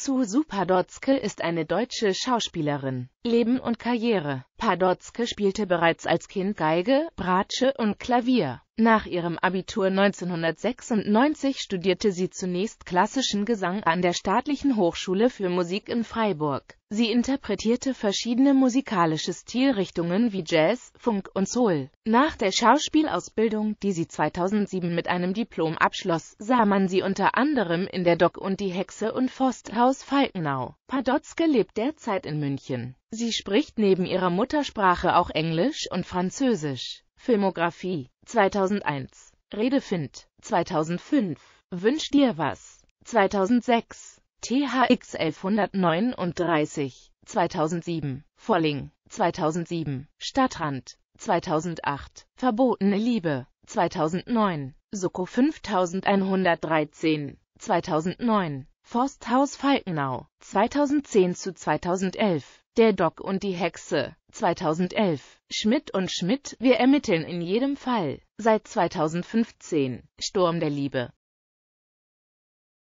Susu Padotzke ist eine deutsche Schauspielerin. Leben und Karriere Padotzke spielte bereits als Kind Geige, Bratsche und Klavier. Nach ihrem Abitur 1996 studierte sie zunächst klassischen Gesang an der Staatlichen Hochschule für Musik in Freiburg. Sie interpretierte verschiedene musikalische Stilrichtungen wie Jazz, Funk und Soul. Nach der Schauspielausbildung, die sie 2007 mit einem Diplom abschloss, sah man sie unter anderem in Der Doc und die Hexe und Forsthaus Falkenau. Padotzke lebt derzeit in München. Sie spricht neben ihrer Muttersprache auch Englisch und Französisch. Filmografie 2001 Redefind 2005 Wünsch dir was 2006 THX 1139 2007 Volling 2007 Stadtrand 2008 Verbotene Liebe 2009 Soko 5113 2009 Forsthaus Falkenau 2010 zu 2011 Der Doc und die Hexe 2011. Schmidt und Schmidt, wir ermitteln in jedem Fall. Seit 2015. Sturm der Liebe.